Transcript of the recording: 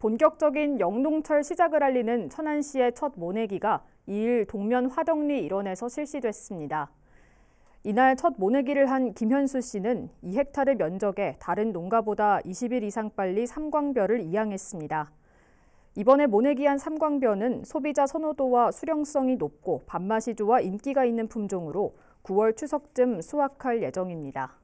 본격적인 영농철 시작을 알리는 천안시의 첫 모내기가 2일 동면 화덕리 일원에서 실시됐습니다. 이날 첫 모내기를 한 김현수 씨는 2헥타르 면적에 다른 농가보다 20일 이상 빨리 삼광벼를 이양했습니다. 이번에 모내기한 삼광벼는 소비자 선호도와 수령성이 높고 밥맛이 좋아 인기가 있는 품종으로 9월 추석쯤 수확할 예정입니다.